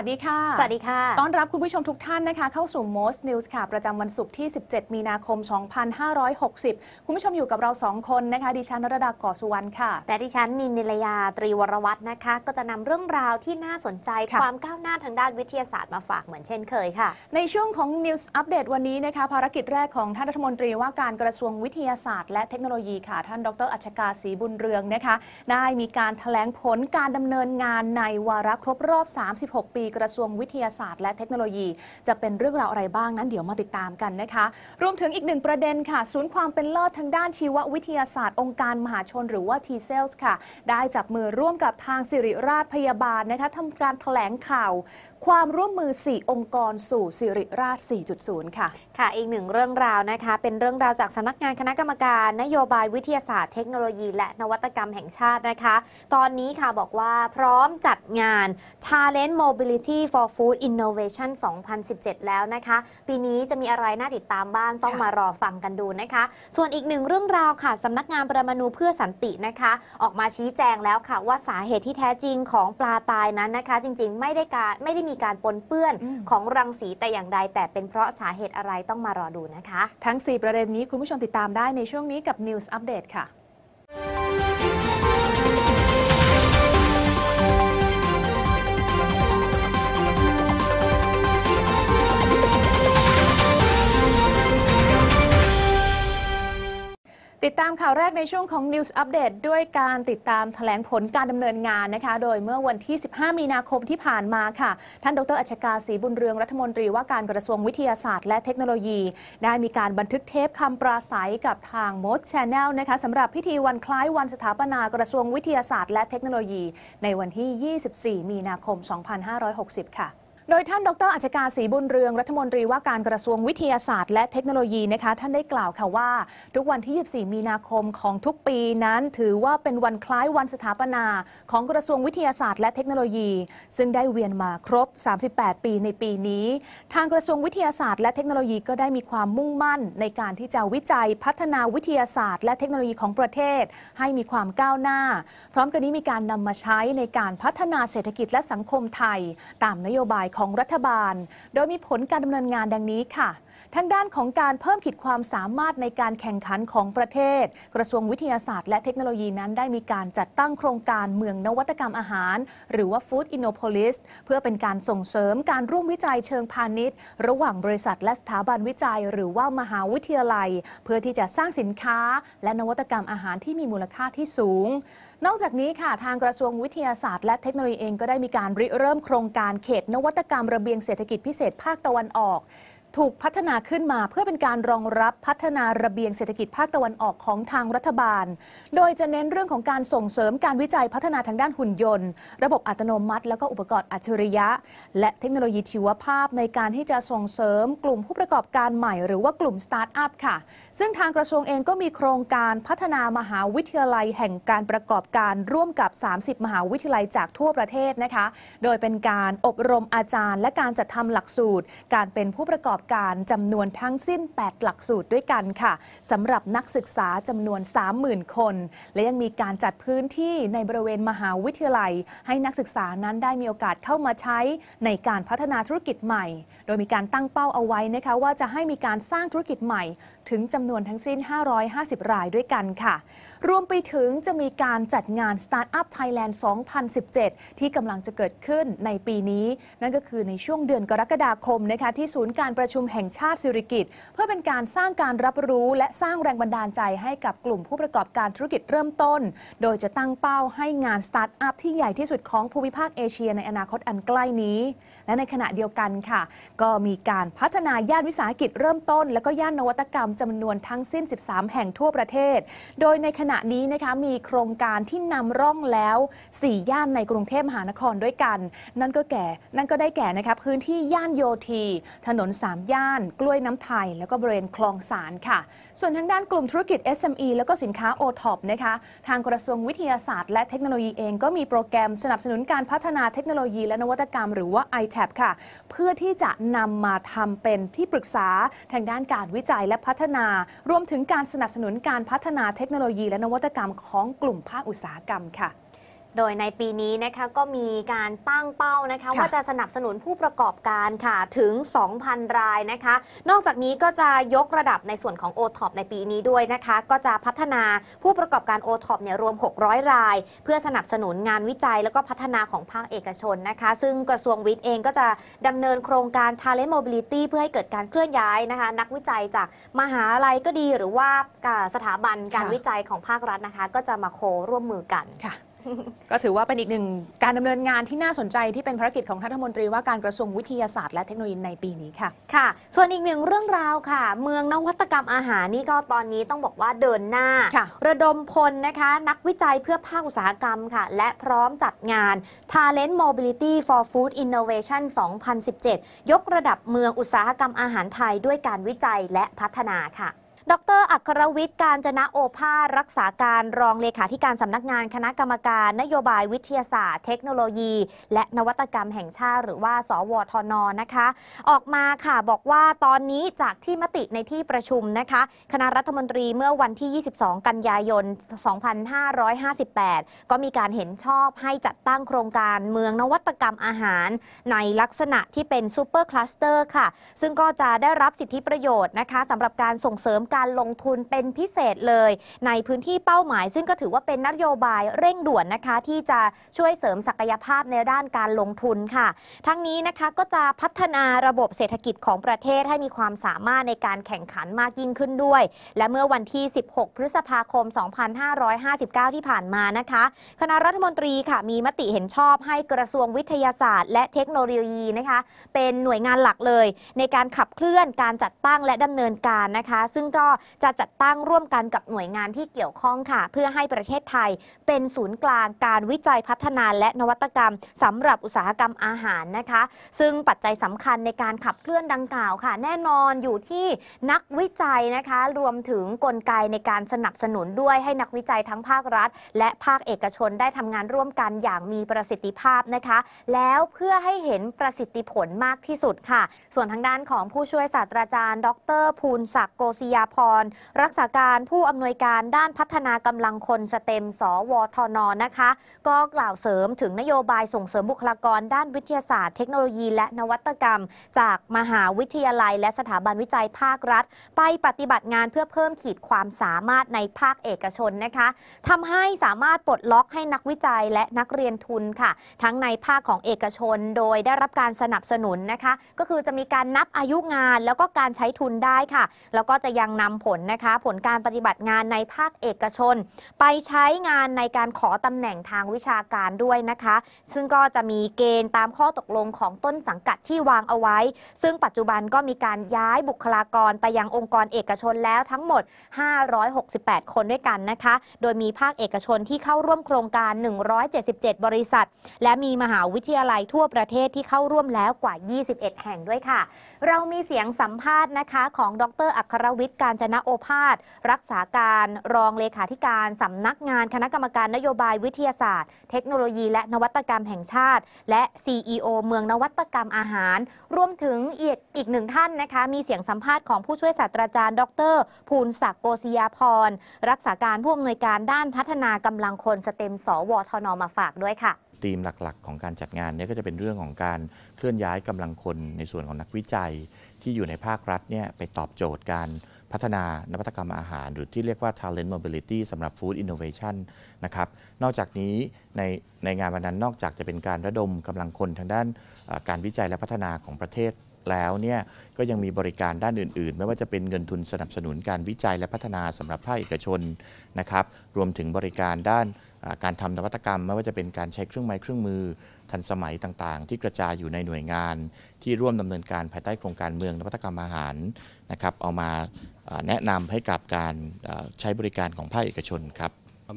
ัสดีค่ะสวัสดีค่ะ ต้อนรับคุณผู้ชมทุกท่านนะคะเข้าสู่ Most News ค่ะ ประจำวันศุกร์ที่ 17 มีนาคม 2560 คุณผู้ชมอยู่กับเรา 2 คนนะคะดิฉันรดาก่อสุวรรณค่ะและดิฉัน นินนิลยาตรีวรวัฒนนะคะ ก็จะนำเรื่องราวที่น่าสนใจความก้าวหน้าทางด้านวิทยาศาสตร์มาฝากเหมือนเช่นเคยค่ะ ในช่วงของ News Update วันนี้นะคะภารกิจแรกของท่านรัฐมนตรีว่าการกระทรวงวิทยาศาสตร์ และเทคโนโลยีค่ะท่านดรอัชกาศรีบุญเรืองนะคะได้มีการแถลงผลการดำเนินงานในวาระครบรอบ 36 ปีกระทรวงวิทยาศาสตร์และเทคโนโลยี จะเป็นเรื่องราวอะไรบ้างนั้นเดี๋ยวมาติดตามกันนะคะ รวมถึงอีกหนึ่งประเด็นค่ะ ศูนย์ความเป็นเลิศทางด้านชีววิทยาศาสตร์องค์การมหาชนหรือว่า t c e l l s ค่ะ ได้จับมือร่วมกับทางสิริราชพยาบาลนะคะทำการแถลงข่าวความร่วมมือ 4 องค์กรสู่สิริราช 4.0 ค่ะ ค่ะ อีกหนึ่งเรื่องราวนะคะ เป็นเรื่องราวจากสำนักงานคณะกรรมการ นโยบายวิทยาศาสตร์เทคโนโลยีและนวัตกรรมแห่งชาตินะคะ ตอนนี้ค่ะบอกว่าพร้อมจัดงาน Talent Mobility for Food Innovation 2017 แล้วนะคะ ปีนี้จะมีอะไรน่าติดตามบ้าง ต้องมารอฟังกันดูนะคะ ส่วนอีกหนึ่งเรื่องราวค่ะ สำนักงานประมาูเพื่อสันตินะคะ ออกมาชี้แจงแล้วค่ะ ว่าสาเหตุที่แท้จริงของปลาตายนั้นนะคะ จริง ๆ ไม่ได้การไม่ได้มีมีการปนเปื้อนของรังสีแต่อย่างใด แต่เป็นเพราะสาเหตุอะไรต้องมารอดูนะคะ ทั้ง 4 ประเด็นนี้คุณผู้ชมติดตามได้ในช่วงนี้กับ News Update ค่ะดตามข่าวแรกในช่วงของ News Update ด้วยการติดตามถแถลงผลการดำเนินงานนะคะโดยเมื่อวันที่ 15 มีนาคมที่ผ่านมาค่ะ ท่านดรอัชกาศรีบุญเรืองรัฐมนตรีว่าการกระทรวงวิทยาศาสตร์และเทคโนโลยี ได้มีการบันทึกเทปคำปราศัยกับทางมดชแนลนะคะสำหรับพิธีวันคล้ายวันสถาปนากระทรวงวิทยาศาสตร์ และเทคโนโลยี ในวันที่ 24 มีนาคม 2560 ค่ะโดยท่านดรอัจฉกาศรีบุญเรืองรัฐมนตรีว่าการกระทรวงวิทยาศาสตร์และเทคโนโลยีนะคะท่านได้กล่าวค่ะว่า ทุกวันที่ 24 มีนาคมของทุกปีนั้นถือว่าเป็นวันคล้ายวันสถาปนา ของกระทรวงวิทยาศาสตร์และเทคโนโลยี ซึ่งได้เวียนมาครบ 38 ปีในปีนี้ ทางกระทรวงวิทยาศาสตร์ และเทคโนโลยีก็ได้มีความมุ่งมั่น ในการที่จะวิจัยพัฒนาวิทยาศาสตร์ และเทคโนโลยีของประเทศ ให้มีความก้าวหน้า พร้อมกันนี้มีการนำมาใช้ในการพัฒนาเศรษฐกิจและสังคมไทยตามนโยบายของของรัฐบาล โดยมีผลการดำเนินงานดังนี้ค่ะทางด้านของการเพิ่มขีดความสามารถในการแข่งขันของประเทศ กระทรวงวิทยาศาสตร์และเทคโนโลยีนั้นได้มีการจัดตั้งโครงการเมืองนวัตกรรมอาหาร หรือว่า Food Innopolis เพื่อเป็นการส่งเสริมการร่วมวิจัยเชิงพาณิชย์ ระหว่างบริษัทและสถาบันวิจัยหรือว่ามหาวิทยาลัย เพื่อที่จะสร้างสินค้าและนวัตกรรมอาหารที่มีมูลค่าที่สูง นอกจากนี้ค่ะทางกระทรวงวิทยาศาสตร์และเทคโนโลยีเองก็ได้มีการริเริ่มโครงการเขต นวัตกรรมระเบียงเศรษฐกิจพิเศษภาคตะวันออกถูกพัฒนาขึ้นมาเพื่อเป็นการรองรับพัฒนาระเบียงเศรษฐกิจภาคตะวันออกของทางรัฐบาล โดยจะเน้นเรื่องของการส่งเสริมการวิจัยพัฒนาทางด้านหุ่นยนต์ ระบบอัตโนมัติ แล้วก็อุปกรณ์อัจฉริยะ และเทคโนโลยีชีวภาพในการที่จะส่งเสริมกลุ่มผู้ประกอบการใหม่ หรือว่ากลุ่มสตาร์ทอัพค่ะ ซึ่งทางกระทรวงเองก็มีโครงการพัฒนามหาวิทยาลัยแห่งการประกอบการ ร่วมกับ 30 มหาวิทยาลัยจากทั่วประเทศนะคะ โดยเป็นการอบรมอาจารย์ และการจัดทำหลักสูตร การเป็นผู้ประกอบอบการจำนวนทั้งสิ้น 8 หลักสูตรด้วยกันค่ะสำหรับนักศึกษาจำนวน 30,000 คน และยังมีการจัดพื้นที่ในบริเวณมหาวิทยาลัย ให้นักศึกษานั้นได้มีโอกาสเข้ามาใช้ในการพัฒนาธุรกิจใหม่ โดยมีการตั้งเป้าเอาไว้นะคะว่าจะให้มีการสร้างธุรกิจใหม่ถึงจำนวนทั้งสิ้น 550 รายด้วยกันค่ะ รวมไปถึงจะมีการจัดงาน Startup Thailand 2017 ที่กำลังจะเกิดขึ้นในปีนี้ นั่นก็คือในช่วงเดือนกรกฎาคมนะคะที่ศูนย์การประชุมแห่งชาติสิริกิตเพื่อเป็นการสร้างการรับรู้ และสร้างแรงบันดาลใจให้กับกลุ่มผู้ประกอบการธุรกิจเริ่มต้น โดยจะตั้งเป้าให้งานสตาร์ทอัพที่ใหญ่ที่สุดของภูมิภาคเอเชีย ในอนาคตอันใกล้นี้ และในขณะเดียวกันค่ะ ก็มีการพัฒนาย่านวิสาหกิจเริ่มต้นและก็ย่านนวัตกรรมจำนวนทั้งสิ้น 13 แห่งทั่วประเทศ โดยในขณะนี้นะคะมีโครงการที่นำร่องแล้ว 4 ย่านในกรุงเทพมหานครด้วยกัน นั่นก็แก่ นั่นก็ได้แก่นะคะพื้นที่ย่านโยธี ถนน 3 ย่าน กล้วยน้ำไทย แล้วก็บริเวณคลองสารค่ะส่วนทางด้านกลุ่มธุรกิจ SME แล้วก็สินค้า o t o p นะคะ ทางกระทรวงวิทยาศาสตร์และเทคโนโลยีเองก็มีโปรแกรมสนับสนุนการพัฒนาเทคโนโลยี และนวัตกรรมหรือว่า ITAP ค่ะ เพื่อที่จะนำมาทำเป็นที่ปรึกษาทางด้านการวิจัยและพัฒนา รวมถึงการสนับสนุนการพัฒนาเทคโนโลยีและนวัตกรรม ของกลุ่มภาคอุตสาหกรรมค่ะโดยในปีนี้นะคะก็มีการตั้งเป้านะคะ ว่าจะสนับสนุนผู้ประกอบการค่ะถึง 2,000 รายนะคะ นอกจากนี้ก็จะยกระดับในส่วนของ o t o p ในปีนี้ด้วยนะคะ ก็จะพัฒนาผู้ประกอบการ o t o p เนี่ยรวม 600ราย เพื่อสนับสนุนงานวิจัย แล้วก็พัฒนาของภาคเอกชนนะคะ ซึ่งกระทรวงวิทย์เองก็จะดำเนินโครงการ Talent Mobility เพื่อให้เกิดการเคลื่อนย้ายนะคะ นักวิจัยจากมหาลัยก็ดีหรือว่าสถาบันการวิจัยของภาครัฐนะคะ ก็จะมาโคร่วมมือกันค่ะก็ถือว่าเป็นอีกหนึ่งการดำเนินงานที่น่าสนใจที่เป็นภารกิจของรัฐมนตรีว่าการกระทรวงวิทยาศาสตร์และเทคโนโลยีในปีนี้ค่ะ ค่ะ ส่วนอีกหนึ่งเรื่องราวค่ะ เมืองนวัตกรรมอาหารนี่ก็ตอนนี้ต้องบอกว่าเดินหน้า ระดมพลนะคะ นักวิจัยเพื่อภาคอุตสาหกรรมค่ะ และพร้อมจัดงาน Talent Mobility for Food Innovation 2017 ยกระดับเมืองอุตสาหกรรมอาหารไทยด้วยการวิจัยและพัฒนาค่ะดรอัครวิทย์การจนะโอภาสรักษาการรองเลขาธิการสำนักงานคณะกรรมการ นโยบายวิทยาศาสตร์ เทคโนโลยี และนวัตกรรมแห่งชาติ หรือว่า สวทนนะคะ ออกมาค่ะบอกว่าตอนนี้จากที่มติในที่ประชุมนะคะ คณะรัฐมนตรีเมื่อวันที่ 22 กันยายน 2558 ก็มีการเห็นชอบให้จัดตั้งโครงการเมืองนวัตกรรมอาหาร ในลักษณะที่เป็นซูเปอร์คลัสเตอร์ค่ะ ซึ่งก็จะได้รับสิทธิประโยชน์นะคะสำหรับการส่งเสริมการการลงทุนเป็นพิเศษเลย ในพื้นที่เป้าหมาย ซึ่งก็ถือว่าเป็นนโยบายเร่งด่วนนะคะ ที่จะช่วยเสริมศักยภาพในด้านการลงทุนค่ะ ทั้งนี้นะคะก็จะพัฒนาระบบเศรษฐกิจของประเทศให้มีความสามารถในการแข่งขันมากยิ่งขึ้นด้วย และเมื่อวันที่ 16 พฤษภาคม 2559 ที่ผ่านมานะคะ คณะรัฐมนตรีค่ะ มีมติเห็นชอบให้กระทรวงวิทยาศาสตร์ และเทคโนโลยีนะคะเป็นหน่วยงานหลักเลย ในการขับเคลื่อนการจัดตั้งและดำเนินการนะคะ ซึ่งจจะจัดตั้งร่วมกันกับหน่วยงานที่เกี่ยวข้องค่ะ เพื่อให้ประเทศไทยเป็นศูนย์กลางการวิจัยพัฒนาและนวัตกรรม สำหรับอุตสาหกรรมอาหารนะคะ ซึ่งปัจจัยสำคัญในการขับเคลื่อนดังกล่าวค่ะ แน่นอนอยู่ที่นักวิจัยนะคะ รวมถึงกลไกในการสนับสนุนด้วยให้นักวิจัยทั้งภาครัฐ และภาคเอกชนได้ทำงานร่วมกันอย่างมีประสิทธิภาพนะคะ แล้วเพื่อให้เห็นประสิทธิผลมากที่สุดค่ะ ส่วนทางด้านของผู้ช่วยศาสตราจารย์ดรภูลศักดิ์โกศิยาพรรักษาการผู้อำนวยการด้านพัฒนากำลังคนสเต็มสอวทอนนะคะ ก็กล่าวเสริมถึงนโยบายส่งเสริมบุคลากรด้านวิทยาศาสตร์เทคโนโลยีและนวัตกรรม จากมหาวิทยาลัยและสถาบันวิจัยภาครัฐ ไปปฏิบัติงานเพื่อเพิ่มขีดความสามารถในภาคเอกชนนะคะทำให้สามารถปลดล็อกให้นักวิจัยและนักเรียนทุนค่ะ ทั้งในภาคของเอกชน โดยได้รับการสนับสนุนนะคะก็คือจะมีการนับอายุงานแล้วก็การใช้ทุนได้ค่ะแล้วก็จะยังนำผลนะคะผลการปฏิบัติงานในภาคเอกชน ไปใช้งานในการขอตำแหน่งทางวิชาการด้วยนะคะ ซึ่งก็จะมีเกณฑ์ตามข้อตกลงของต้นสังกัดที่วางเอาไว้ ซึ่งปัจจุบันก็มีการย้ายบุคลากรไปยังองค์กรเอกชนแล้วทั้งหมด 568 คนด้วยกันนะคะ โดยมีภาคเอกชนที่เข้าร่วมโครงการ 177 บริษัท และมีมหาวิทยาลัยทั่วประเทศที่เข้าร่วมแล้วกว่า 21 แห่งด้วยค่ะ เรามีเสียงสัมภาษณ์นะคะของ ดร อัครวิทย์กาการจนะโอภาส รักษาการรองเลขาธิการสำนักงานคณะกรรมการนโยบายวิทยาศาสตร์ เทคโนโลยีและนวัตกรรมแห่งชาติ และ CEO เมืองนวัตกรรมอาหารรวมถึงอีกอีกหนึ่งท่านนะคะ มีเสียงสัมภาษณ์ของผู้ช่วยศาสตราจารย์ดรภูลศักดิ์โกศยาพรรักษาการผู้อำนวยการด้านพัฒนากำลังคนสเต็มสวทนมาฝากด้วยค่ะธีมหลักๆของการจัดงานเนี่ยก็จะเป็นเรื่องของการเคลื่อนย้ายกำลังคนในส่วนของนักวิจัยที่อยู่ในภาครัฐเนี่ยไปตอบโจทย์การพัฒนานวัตกรรมอาหาร หรือที่เรียกว่า talent mobility สำหรับ food innovation นะครับนอกจากนี้ในในงานวันนั้นนอกจากจะเป็นการระดมกำลังคนทางด้านการวิจัยและพัฒนาของประเทศแล้วเนี่ยก็ยังมีบริการด้านอื่นๆ ไม่ว่าจะเป็นเงินทุนสนับสนุนการวิจัยและพัฒนาสำหรับภาคเอกชนนะครับรวมถึงบริการด้านการทำนวัตกรรม ไม่ว่าจะเป็นการใช้เครื่องไม้เครื่องมือทันสมัยต่างๆ ที่กระจายอยู่ในหน่วยงาน ที่ร่วมดำเนินการภายใต้โครงการเมืองนวัตกรรมอาหารนะครับเอามาแนะนำให้กับการใช้บริการของภาคเอกชนครับ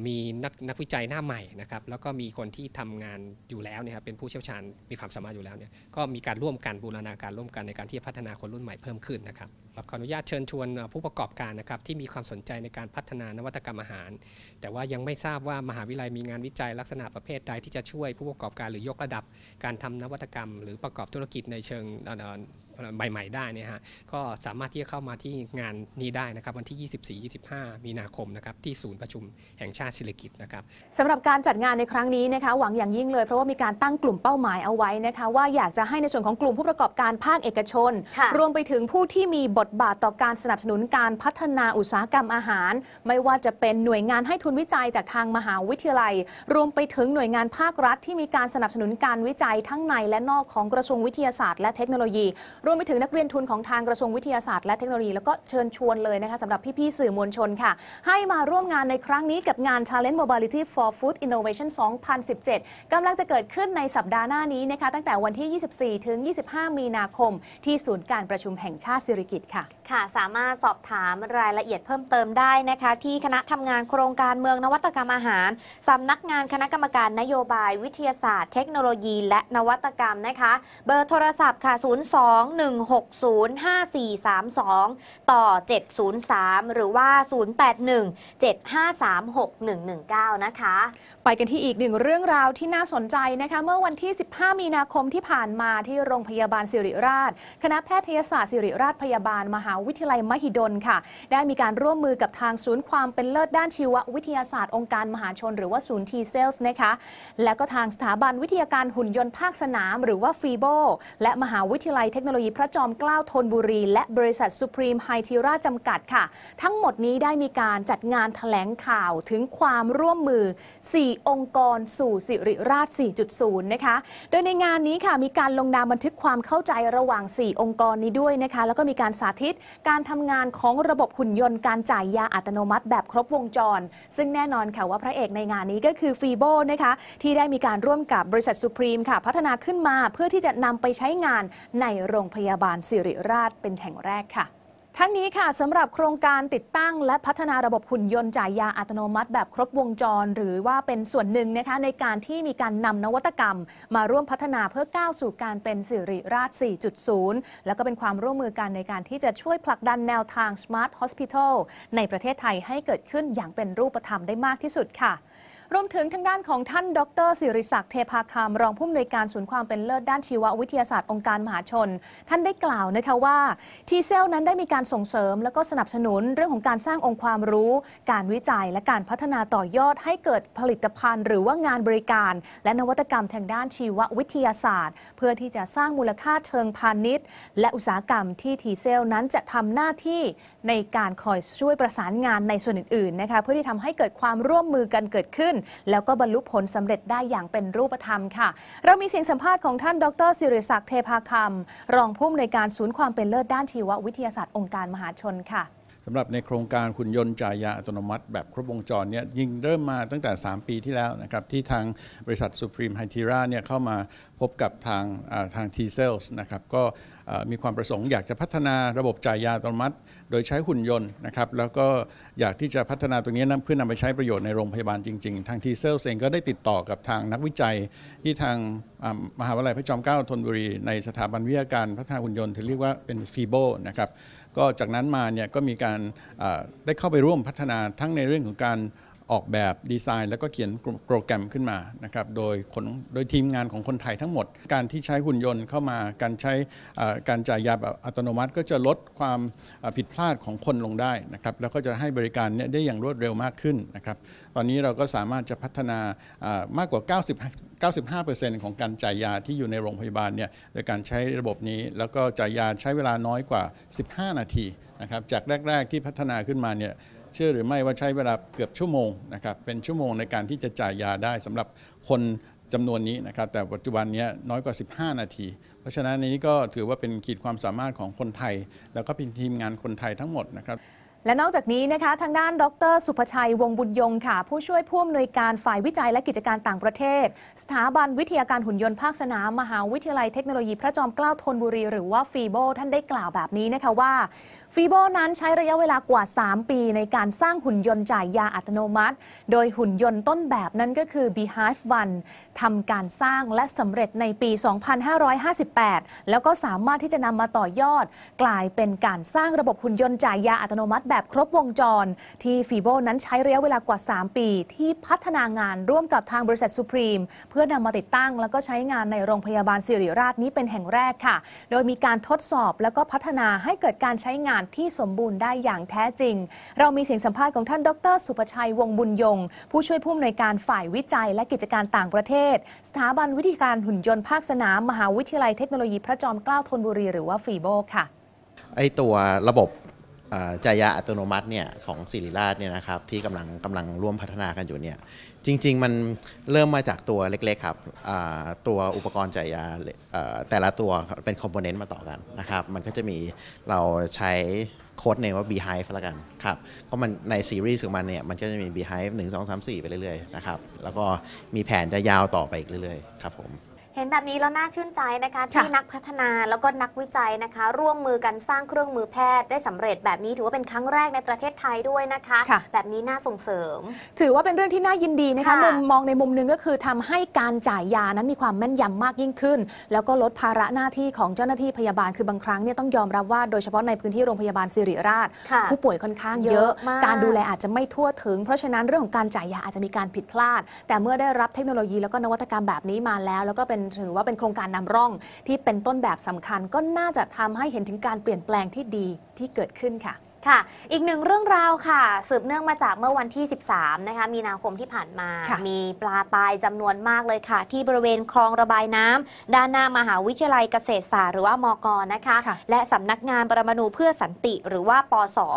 มีนักนักวิจัยหน้าใหม่นะครับแล้วก็มีคนที่ทำงานอยู่แล้วเนี่ยครับเป็นผู้เชี่ยวชาญมีความสามารถอยู่แล้วเนี่ยก็มีการร่วมกันบูรณาการร่วมกันในการที่จะพัฒนาคนรุ่นใหม่เพิ่มขึ้นนะครับขออนุญาตเชิญชวนผู้ประกอบการนะครับที่มีความสนใจในการพัฒนานวัตกรรมอาหาร แต่ว่ายังไม่ทราบว่ามหาวิทยาลัยมีงานวิจัยลักษณะประเภทใดที่จะช่วยผู้ประกอบการหรือยกระดับ การทำนวัตกรรม หรือประกอบธุรกิจในเชิงใบใหม่ได้นี่ฮะก็สามารถที่จะเข้ามาที่งานนี้ได้นะครับวันที่ 24-25 มีนาคมนะครับที่ศูนย์ประชุมแห่งชาติศิริกิตนะครับสำหรับการจัดงานในครั้งนี้นะคะหวังอย่างยิ่งเลยเพราะว่ามีการตั้งกลุ่มเป้าหมายเอาไว้นะคะว่าอยากจะให้ในส่วนของกลุ่มผู้ประกอบการภาคเอกชน รวมไปถึงผู้ที่มีบทบาทต่อการสนับสนุนการพัฒนาอุตสาหกรรมอาหาร ไม่ว่าจะเป็นหน่วยงานให้ทุนวิจัย จากทางมหาวิทยาลัย รวมไปถึงหน่วยงานภาครัฐ ที่มีการสนับสนุนการวิจัยทั้งใน และนอกของกระทรวงวิทยาศาสตร์และเทคโนโลยีรวมไปถึงนักเรียนทุนของทางกระทรวงวิทยาศาสตร์และเทคโนโลยีแล้วก็เชิญชวนเลยนะคะสำหรับพี่ ๆ สื่อมวลชนค่ะ ให้มาร่วมงานในครั้งนี้กับงาน Challenge Mobility for Food Innovation 2017 กำลังจะเกิดขึ้นในสัปดาห์หน้านี้นะคะ ตั้งแต่วันที่ 24 ถึง 25 มีนาคม ที่ศูนย์การประชุมแห่งชาติสิริกิติ์ค่ะ ค่ะ สามารถสอบถามรายละเอียดเพิ่มเติมได้นะคะ ที่คณะทำงานโครงการเมืองนวัตกรรมอาหารสำนักงานคณะกรรมการนโยบายวิทยาศาสตร์ เทคโนโลยี และนวัตกรรมนะคะ เบอร์โทรศัพท์ค่ะ 02 0821605432 ต่อ 703 หรือว่า 0817536119นะคะไปกันที่อีกหนึ่งเรื่องราวที่น่าสนใจนะคะ เมื่อวันที่ 15 มีนาคมที่ผ่านมาที่โรงพยาบาลสิริราช คณะแพทยศาสตร์สิริราชพยาบาลมหาวิทยาลัยมหิดลค่ะได้มีการร่วมมือกับทางศูนย์ความเป็นเลิศด้านชีววิทยาศาสตร์องค์การ มหาชน หรือว่าศูนย์ทีเซลส์นะคะและก็ทางสถาบันวิทยาการหุ่นยนต์ภาคสนามหรือว่าฟีโบและมหาวิทยาลัยเทคโนโลยีีพระจอมเกล้าธนบุรี และบริษัทสุพรีม ไฮทีราจำกัดค่ะ ทั้งหมดนี้ได้มีการจัดงานถแถลงข่าวถึงความร่วมมือ 4 องค์กรสู่ สิริราช 4.0 นะคะโดยในงานนี้ค่ะมีการลงนามบันทึกความเข้าใจระหว่าง 4 องค์กรนี้ด้วยนะคะแล้วก็มีการสาธิตการทำงานของระบบหุ่นยนต์ การจ่ายยาอัตโนมัติแบบครบวงจร ซึ่งแน่นอนค่ะว่าพระเอกในงานนี้ก็คือฟีโบนะคะที่ได้มีการร่วมกับบริษัทสุพรีมค่ะ พัฒนาขึ้นมาเพื่อที่จะนำไปใช้งานในโรงพยาบาลสิริราชเป็นแห่งแรกค่ะทั้งนี้ค่ะสำหรับโครงการติดตั้งและพัฒนาระบบหุ่นยนต์จ่ายยาอัตโนมัติแบบครบวงจร หรือว่าเป็นส่วนหนึ่งนะคะในการที่มีการนำนวัตกรรมมาร่วมพัฒนาเพื่อก้าวสู่การเป็นสิริราช 4.0 แล้วก็เป็นความร่วมมือกันในการที่จะช่วยผลักดันแนวทาง Smart Hospital ในประเทศไทยให้เกิดขึ้นอย่างเป็นรูปธรรมได้มากที่สุดค่ะรวมถึงทางด้านของท่านดรสิริศักดิ์เทพาคามรองผู้อำนวยการศูนย์ความเป็นเลิศด้านชีววิทยาศาสตร์องค์การมหาชน ท่านได้กล่าวนะคะว่า ทีเซลนั้นได้มีการส่งเสริม และก็สนับสนุนเรื่องของการสร้างองค์ความรู้ การวิจัยและการพัฒนาต่อยอดให้เกิดผลิตภัณฑ์หรือว่างานบริการ และนวัตกรรมทางด้านชีววิทยาศาสตร์ เพื่อที่จะสร้างมูลค่าเชิงพาณิชย์ และอุตสาหกรรมที่ทีเซลนั้นจะทำหน้าที่ในการคอยช่วยประสานงานในส่วนอื่นๆนะคะเพื่อที่ทำให้เกิดความร่วมมือกันเกิดขึ้นนแล้วก็บรรลุผลสำเร็จได้อย่างเป็นรูปธรรมค่ะ เรามีเสียงสัมภาษณ์ของท่านดรสิริศักดิ์เทพาคำรองผู้อำนวยการศูนย์ความเป็นเลิศด้านชีววิทยาศาสตร์องค์การมหาชนค่ะสำหรับในโครงการคุณนยนต์จ่ายยาอัตโนมัติแบบครบวงจรเนี่ยยิ่งเริ่มมาตั้งแต่ 3 ปีที่แล้วนะครับ ที่ทางบริษัท Supreme h y t e r a เนี่ยเข้ามาพบกับทางทาง T-Cells นะครับก็มีความประสงค์อยากจะพัฒนาระบบจ่ายยาอัตโนมัติดยใช้หุ่นยนต์นะครับ แล้วก็อยากที่จะพัฒนาตรงนี้นเพื่อนำไปใช้ประโยชน์ในโรงพยาบาลจริงๆ ทางทีเซลเองก็ได้ติดต่อกับทางนักวิจัยที่ทางมหาวิทยาลัยพระจอมเกล้าธนบุรีในสถาบันวิทยาการพัฒนาหุ่นยนต์ที่เรียกว่าเป็นฟีโบนะครับก็จากนั้นมาเนี่ยก็มีการได้เข้าไปร่วมพัฒนาทั้งในเรื่องของการออกแบบดีไซน์แล้วก็เขียนโปรแกรมขึ้นมานะครับโดยคนโดยทีมงานของคนไทยทั้งหมด การที่ใช้หุ่นยนต์เข้ามาการใช้การจ่ายยาแบบอัตโนมัติ ก็จะลดความผิดพลาดของคนลงได้นะครับแล้วก็จะให้บริการเนี่ยได้อย่างรวดเร็วมากขึ้นนะครับตอนนี้เราก็สามารถจะพัฒนามากกว่า90 95%ของการจ่ายยาที่อยู่ในโรงพยาบาลเนี่ยโดยการใช้ระบบนี้ แล้วก็จ่ายยาใช้เวลาน้อยกว่า 15 นาทีนะครับจากแรก ๆที่พัฒนาขึ้นมาเนี่ยเชื่อหรือไม่ว่าใช้เวลาเกือบชั่วโมงนะครับ เป็นชั่วโมงในการที่จะจ่ายยาได้สำหรับคนจำนวนนี้นะครับ แต่ปัจจุบันนี้น้อยกว่า 15 นาที เพราะฉะนั้นนี้ก็ถือว่าเป็นขีดความสามารถของคนไทย แล้วก็เป็นทีมงานคนไทยทั้งหมดนะครับและนอกจากนี้นะคะ ทางด้านดร สุภชัยวงบุญยงค่ะ ผู้ช่วยผู้อำนวยการฝ่ายวิจัยและกิจการต่างประเทศ สถาบันวิทยาการหุ่นยนต์ภาคสนามมหาวิทยาลัยเทคโนโลยีพระจอมเกล้าธนบุรี หรือว่าฟีโบท่านได้กล่าวแบบนี้นะคะว่าฟีโบนั้นใช้ระยะเวลากว่า 3 ปีในการสร้างหุ่นยนต์จ่ายยาอัตโนมัติ โดยหุ่นยนต์ต้นแบบนั้นก็คือ Behive One ทำการสร้างและสำเร็จในปี 2558 แล้วก็สามารถที่จะนำมาต่อยอด กลายเป็นการสร้างระบบหุ่นยนต์จ่ายยาอัตโนมัติแบบครบวงจรที่ฟีโบนั้นใช้ระยะเวลากว่า 3 ปี ที่พัฒนางานร่วมกับทางบริษัทสุพรีม เพื่อนำมาติดตั้งแล้วก็ใช้งานในโรงพยาบาลสิริราชนี้เป็นแห่งแรกค่ะ โดยมีการทดสอบแล้วก็พัฒนาให้เกิดการใช้งานที่สมบูรณ์ได้อย่างแท้จริง เรามีเสียงสัมภาษณ์ของท่านดร สุประชัยวงบุญยง ผู้ช่วยผู้อำนวยการฝ่ายวิจัยและกิจการต่างประเทศ สถาบันวิธีการหุ่นยนต์ภาคสนามมหาวิทยาลัยเทคโนโลยีพระจอมเกล้าธนบุรีหรือว่าฟีโบค่ะ ไอตัวระบบจายาอัตโนมัติเนี่ยของซิริราชเนี่ยนะครับที่กำลังกำลังร่วมพัฒนากันอยู่เนี่ยจริงๆมันเริ่มมาจากตัวเล็กๆครับตัวอุปกรณ์จายาแต่ละตัวเป็นคอมโพเนนต์มาต่อกันนะครับมันก็จะมีเราใช้โค้ดเนมว่า Behive ละกันครับก็มัน ในซีรีส์ของมันเนี่ยมันก็จะมี Behive 1 2 3 4 ไปเรื่อยๆนะครับแล้วก็มีแผนจะยาวต่อไปอีกเรื่อยๆครับผมเห็นแบบนี้แล้วน่าชื่นใจนะคะที่นักพัฒนาแล้วก็นักวิจัยนะคะ ร่วมมือกันสร้างเครื่องมือแพทย์ ได้สำเร็จแบบนี้ถือว่าเป็นครั้งแรกในประเทศไทยด้วยนะคะคะ แบบนี้น่าส่งเสริม ถือว่าเป็นเรื่องที่น่ายินดีนะคะมุมมองในมุมนึงก็คือทำให้การจ่ายยานั้นมีความแม่นยำมากยิ่งขึ้นแล้วก็ลดภาระหน้าที่ของเจ้าหน้าที่พยาบาลคือบางครั้งเนี่ยต้องยอมรับว่าโดยเฉพาะในพื้นที่โรงพยาบาลสิริราช ผู้ป่วยค่อนข้างเยอะ การดูแลอาจจะไม่ทั่วถึง เพราะฉะนั้นเรื่องของการจ่ายยาอาจจะมีการผิดพลาด แต่เมื่อได้รับเทคโนโลยีแล้วก็นวัตกรรมแบบนี้มาแล้ว แล้วก็เป็นถือว่าเป็นโครงการนำร่องที่เป็นต้นแบบสำคัญก็น่าจะทำให้เห็นถึงการเปลี่ยนแปลงที่ดีที่เกิดขึ้นค่ะค่ะ อีกหนึ่งเรื่องราวค่ะ สืบเนื่องมาจากเมื่อวันที่ 13นะคะมีนาคมที่ผ่านมา มีปลาตายจำนวนมากเลยค่ะ ที่บริเวณคลองระบายน้ำ ด้านหน้ามหาวิทยาลัยเกษตรศาสตร์หรือว่ามกนะคะคะ และสำนักงานปรมาณูเพื่อสันติหรือว่าปอสอ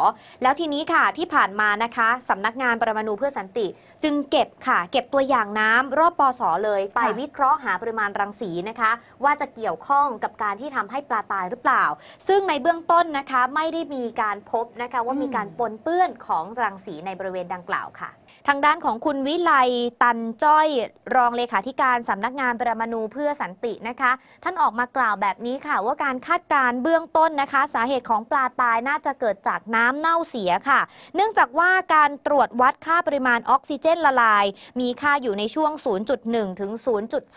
แล้วทีนี้ค่ะที่ผ่านมานะคะสำนักงานปรมาณูเพื่อสันติ จึงเก็บค่ะเก็บตัวอย่างน้ำ รอบปอสอเลยไปวิเคราะห์หาปริมาณรังสีนะคะ ว่าจะเกี่ยวข้องกับการที่ทำให้ปลาตายหรือเปล่า ซึ่งในเบื้องต้นนะคะไม่ได้มีการพบนะคะว่ามีการปนเปื้อนของรังสีในบริเวณดังกล่าวค่ะทางด้านของคุณวิไลตันจ้อยรองเลขาธิการสำนักงานปรมาณูเพื่อสันตินะคะ ท่านออกมากล่าวแบบนี้ค่ะ ว่าการคาดการเบื้องต้นนะคะ สาเหตุของปลาตายน่าจะเกิดจากน้ำเน่าเสียค่ะ เนื่องจากว่าการตรวจวัดค่าปริมาณออกซิเจนละลาย มีค่าอยู่ในช่วง 0.1 ถึง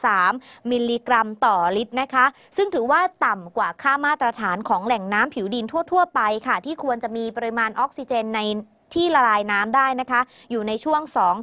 0.3 มิลลิกรัมต่อลิตรนะคะ ซึ่งถือว่าต่ำกว่าค่ามาตรฐานของแหล่งน้ำผิวดินทั่ว ๆ ไปค่ะ ที่ควรจะมีปริมาณออกซิเจนในที่ละลายน้ำได้นะคะอยู่ในช่วง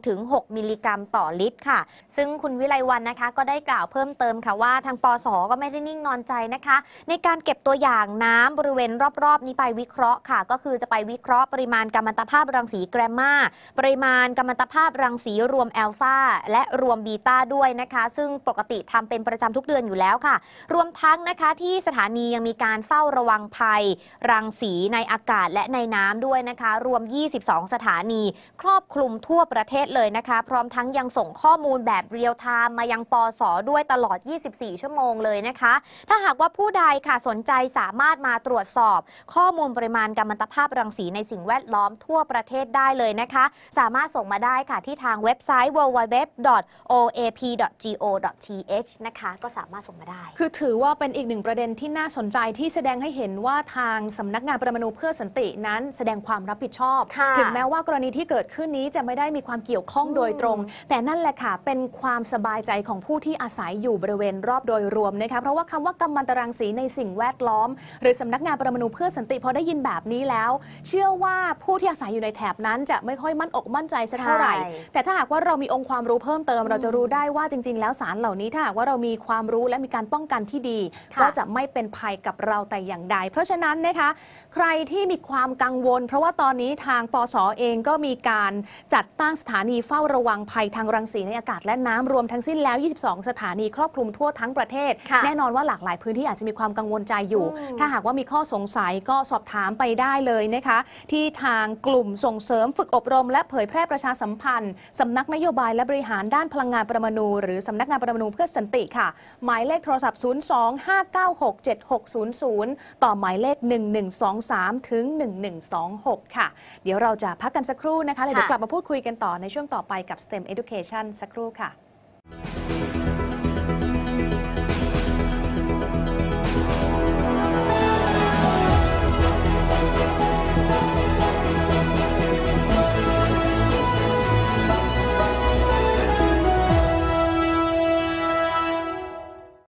2-6มิลลิกรัมต่อลิตรค่ะ ซึ่งคุณวิไลวันนะคะก็ได้กล่าวเพิ่มเติมค่ะว่า ทางปสก็ไม่ได้นิ่งนอนใจนะคะ ในการเก็บตัวอย่างน้ำบริเวณรอบๆนี้ไปวิเคราะห์ค่ะ ก็คือจะไปวิเคราะห์ปริมาณกัมมันตภาพรังสีแกรมมาปริมาณกัมมันตภาพรังสี รวมแอลฟาและรวมบีต้าด้วยนะคะ ซึ่งปกติทำเป็นประจำทุกเดือนอยู่แล้วค่ะ รวมทั้งนะคะที่สถานียังมีการเฝ้าระวังภัย รังสีในอากาศและในน้ำด้วยนะคะ รวม20 22สถานี ครอบคลุมทั่วประเทศเลยนะคะ พร้อมทั้งยังส่งข้อมูลแบบเรียลไทม์มายังปอสอด้วยตลอด 24 ชั่วโมงเลยนะคะ ถ้าหากว่าผู้ใดค่ะสนใจสามารถมาตรวจสอบ ข้อมูลปริมาณกัมมันตภาพรังสีในสิ่งแวดล้อมทั่วประเทศได้เลยนะคะ สามารถส่งมาได้ค่ะที่ทางเว็บไซต์ www.oap.go.th นะคะ ก็สามารถส่งมาได้ คือถือว่าเป็นอีกหนึ่งประเด็นที่น่าสนใจที่แสดงให้เห็นว่าทางสำนักงานประมาณูเพื่อสันตินั้นแสดงความรับผิดชอบถึงแม้ว่ากรณีที่เกิดขึ้นนี้จะไม่ได้มีความเกี่ยวข้องโดยตรง แต่นั่นแหละค่ะเป็นความสบายใจของผู้ที่อาศัยอยู่บริเวณรอบโดยรวมนะคะเพราะว่าคำว่ากำมันตรังสีในสิ่งแวดล้อม หรือสำนักงานประมนูเพื่อสันติพอได้ยินแบบนี้แล้ว เชื่อว่าผู้ที่อาศัยอยู่ในแถบนั้นจะไม่ค่อยมั่นอกมั่นใจสักเท่าไหร่ แต่ถ้าหากว่าเรามีองค์ความรู้เพิ่มเติม เราจะรู้ได้ว่าจริงๆ แล้วสารเหล่านี้ถ้าหากว่าเรามีความรู้และมีการป้องกันที่ดีก็จะไม่เป็นภัยกับเราแต่อย่างใด เพราะฉะนั้นนะคะใครที่มีความกังวล เพราะว่าตอนนี้ทางปสอเองก็มีการจัดตั้งสถานีเฝ้าระวังภัยทางรังสีในอากาศและน้ำรวมทั้งสิ้นแล้ว 22 สถานีครอบคลุมทั่วทั้งประเทศ แน่นอนว่าหลากหลายพื้นที่อาจจะมีความกังวลใจอยู่ ถ้าหากว่ามีข้อสงสัยก็สอบถามไปได้เลยนะคะ ที่ทางกลุ่มส่งเสริมฝึกอบรมและเผยแพร่ประชาสัมพันธ์ สำนักนโยบายและบริหารด้านพลังงานประมาณูหรือสำนักงานประมาณูเพื่อสันติค่ะ หมายเลขโทรศัพท์ 025967600 ต่อหมายเลข 1123 ถึง 1126 ค่ะ เดี๋ยวเราเราจะพักกันสักครู่นะคะ เดี๋ยวกลับมาพูดคุยกันต่อในช่วงต่อไปกับ STEM Education สักครู่ค่ะ